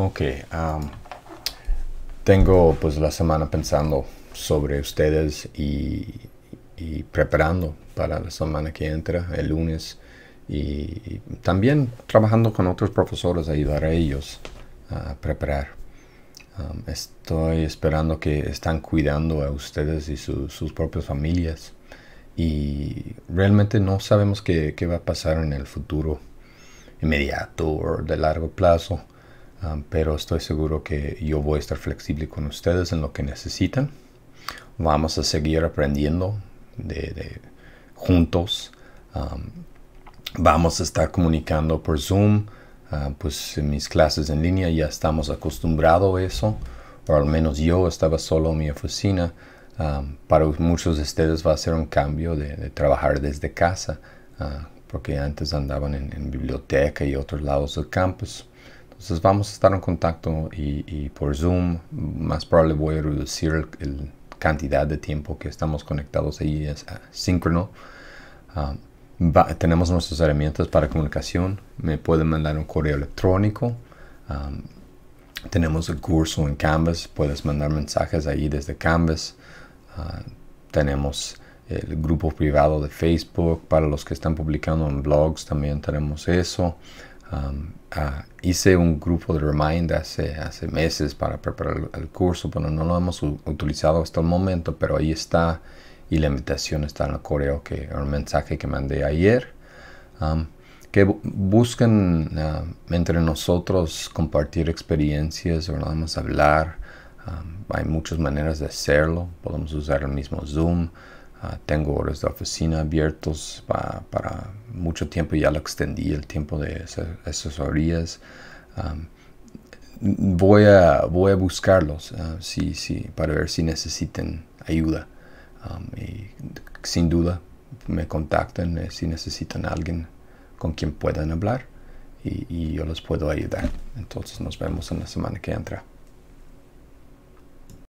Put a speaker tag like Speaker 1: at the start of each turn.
Speaker 1: Ok, tengo pues la semana pensando sobre ustedes y, preparando para la semana que entra, el lunes, y, también trabajando con otros profesores, ayudar a ellos a preparar. estoy esperando que están cuidando a ustedes y sus propias familias y realmente no sabemos qué, qué va a pasar en el futuro inmediato o de largo plazo pero estoy seguro que yo voy a estar flexible con ustedes en lo que necesitan. Vamos a seguir aprendiendo de, juntos. vamos a estar comunicando por Zoom. Ah, pues en mis clases en línea ya estamos acostumbrados a eso, o al menos yo estaba solo en mi oficina. para muchos de ustedes va a ser un cambio de, trabajar desde casa, ah, porque antes andaban en, biblioteca y otros lados del campus. Entonces vamos a estar en contacto y, por Zoom más probable voy a reducir la cantidad de tiempo que estamos conectados ahí es ah, síncrono. Ah, tenemos nuestras herramientas para comunicación. Me pueden mandar un correo electrónico. Ah, tenemos el curso en Canvas. Puedes mandar mensajes ahí desde Canvas. tenemos el grupo privado de Facebook para los que están publicando en blogs. También tenemos eso. Um, ah, hice un grupo de remind hace, meses para preparar el, curso, pero no lo hemos utilizado hasta el momento, pero ahí está y la invitación está en el correo que el mensaje que mandé ayer. Um, que busquen uh, entre nosotros compartir experiencias, ¿verdad? vamos a hablar. Um, hay muchas maneras de hacerlo. Podemos usar el mismo Zoom, Ah, tengo horas de oficina abiertos para mucho tiempo, ya lo extendí el tiempo de asesorías. voy, a, voy a buscarlos ah, sí, sí, para ver si necesiten ayuda. sin duda me contacten eh, si necesitan alguien con quien puedan hablar y, y yo los puedo ayudar. Entonces nos vemos en la semana que entra.